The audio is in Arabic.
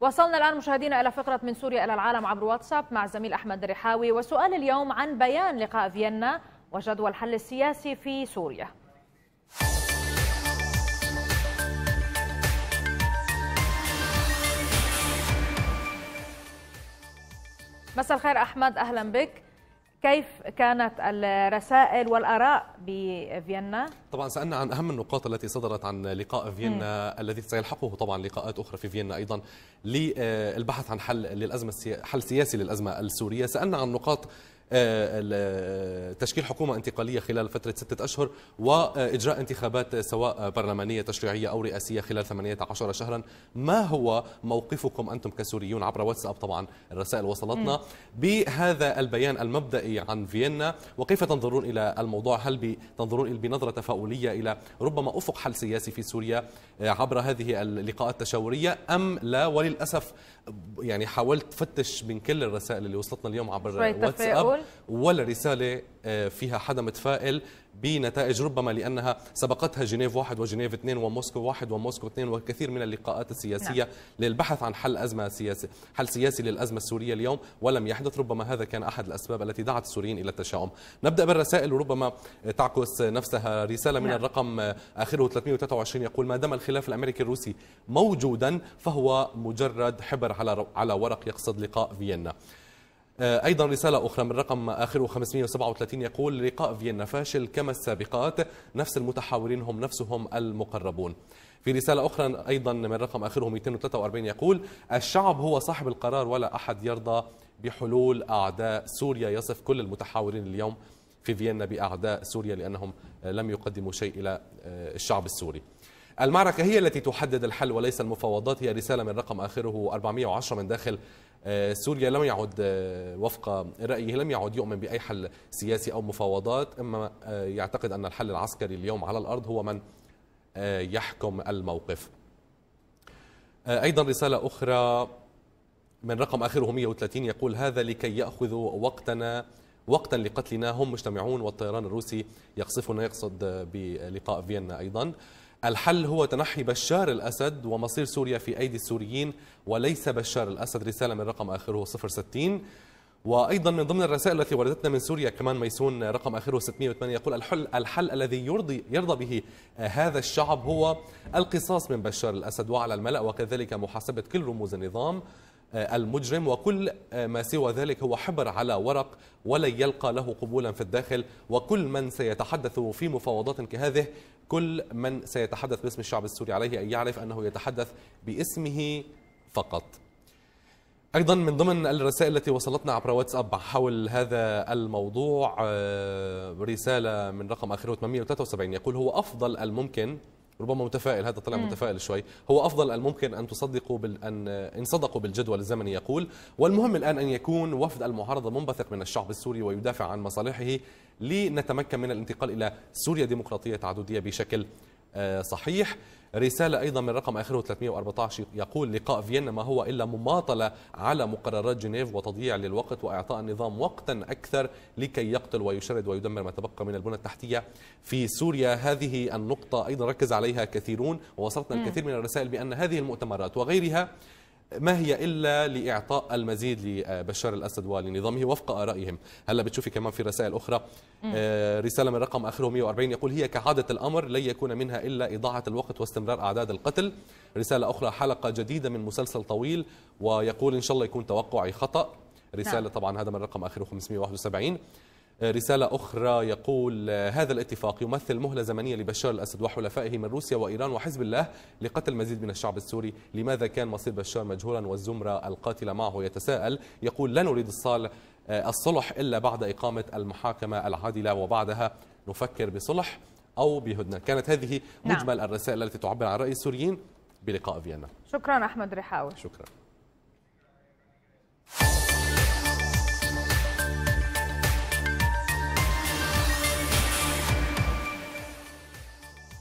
وصلنا الآن مشاهدينا إلى فقرة من سوريا إلى العالم عبر واتساب مع الزميل أحمد الرحاوي وسؤال اليوم عن بيان لقاء فيينا وجدوى الحل السياسي في سوريا مساء الخير أحمد أهلا بك كيف كانت الرسائل والآراء بفيينا؟ طبعا سألنا عن أهم النقاط التي صدرت عن لقاء فيينا مم. الذي سيلحقه طبعا لقاءات أخرى في فيينا أيضا للبحث عن حل للأزمة حل سياسي للأزمة السورية سألنا عن نقاط آه، آه، تشكيل حكومة انتقالية خلال فترة ستة أشهر وإجراء انتخابات سواء برلمانية تشريعية أو رئاسية خلال 18 شهرا ما هو موقفكم أنتم كسوريون عبر واتساب طبعا الرسائل وصلتنا بهذا البيان المبدئي عن فيينا وكيف تنظرون إلى الموضوع هل تنظرون بنظرة تفاؤلية إلى ربما أفق حل سياسي في سوريا آه، عبر هذه اللقاءات التشاورية أم لا وللأسف يعني حاولت فتش من كل الرسائل اللي وصلتنا اليوم عبر واتساب تفاؤل ولا رسالة آه، فيها حدا متفائل بنتائج ربما لأنها سبقتها جنيف واحد وجنيف اثنين وموسكو واحد وموسكو اثنين وكثير من اللقاءات السياسية نعم. للبحث عن حل أزمة سياسي حل سياسي للأزمة السورية اليوم ولم يحدث ربما هذا كان أحد الأسباب التي دعت السوريين إلى التشاؤم نبدأ بالرسائل وربما تعكس نفسها رسالة من نعم. الرقم آه، آخره 323 يقول ما دام الخلاف الأمريكي الروسي موجودا فهو مجرد حبر على على ورق يقصد لقاء فيينا آه، أيضا رسالة أخرى من رقم آخره 537 يقول لقاء فيينا فاشل كما السابقات نفس المتحاورين هم نفسهم المقربون في رسالة أخرى أيضا من رقم آخره 243 يقول الشعب هو صاحب القرار ولا أحد يرضى بحلول أعداء سوريا يصف كل المتحاورين اليوم في فيينا بأعداء سوريا لأنهم لم يقدموا شيء إلى آه، الشعب السوري المعركة هي التي تحدد الحل وليس المفاوضات هي رسالة من رقم آخره 410 من داخل آه، سوريا لم يعد آه، وفق رأيه لم يعد يؤمن بأي حل سياسي أو مفاوضات إما آه، يعتقد أن الحل العسكري اليوم على الأرض هو من يحكم الموقف أيضا رسالة أخرى من رقم آخره 130 يقول هذا لكي يأخذوا وقتنا وقتا لقتلنا هم مجتمعون والطيران الروسي يقصفنا يقصد بلقاء فيينا أيضا الحل هو تنحي بشار الأسد ومصير سوريا في أيدي السوريين وليس بشار الأسد رسالة من رقم آخره 060 وايضا من ضمن الرسائل التي وردتنا من سوريا كمان ميسون رقم اخره 608 يقول الحل الحل الذي يرضي يرضى به هذا الشعب هو القصاص من بشار الاسد وعلى الملا وكذلك محاسبه كل رموز النظام آه، المجرم وكل آه، ما سوى ذلك هو حبر على ورق ولن يلقى له قبولا في الداخل وكل من سيتحدث في مفاوضات كهذه كل من سيتحدث باسم الشعب السوري عليه أن يعرف أنه يتحدث باسمه فقط ايضا من ضمن الرسائل التي وصلتنا عبر واتساب حول هذا الموضوع آه، رساله من رقم اخره 873 يقول هو افضل الممكن ربما متفائل هذا طلع متفائل شوي هو أفضل الممكن أن تصدقوا بال... أن... إن صدقوا بالجدول الزمني يقول والمهم الآن أن يكون وفد المعارضة منبثق من الشعب السوري ويدافع عن مصالحه لنتمكن من الانتقال إلى سوريا ديمقراطية تعددية بشكل آه، صحيح رسالة أيضا من رقم آخره 314 يقول لقاء فيينا ما هو إلا مماطلة على مقررات جنيف وتضييع للوقت وإعطاء النظام وقتا أكثر لكي يقتل ويشرد ويدمر ما تبقى من البنى التحتية في سوريا هذه النقطة أيضا ركز عليها كثيرون ووصلتنا الكثير من الرسائل بأن هذه المؤتمرات وغيرها ما هي الا لاعطاء المزيد لبشار الاسد ولنظامه وفق ارائهم هلا بتشوفي كمان في رسائل اخرى آه، رساله من رقم اخره 140 يقول هي كعاده الامر لن يكون منها الا اضاعه الوقت واستمرار اعداد القتل رساله اخرى حلقه جديده من مسلسل طويل ويقول ان شاء الله يكون توقعي خطا نعم. رساله طبعا هذا من رقم اخره 571 رسالة أخرى يقول آه، هذا الاتفاق يمثل مهلة زمنية لبشار الأسد وحلفائه من روسيا وإيران وحزب الله لقتل مزيد من الشعب السوري لماذا كان مصير بشار مجهولا والزمرة القاتلة معه يتساءل يقول لا نريد الصالح آه، الصلح إلا بعد إقامة المحاكمة العادلة وبعدها نفكر بصلح أو بهدنة كانت هذه نعم. مجمل الرسائل التي تعبر عن رأي السوريين بلقاء فيينا شكرا أحمد رحاوي شكرا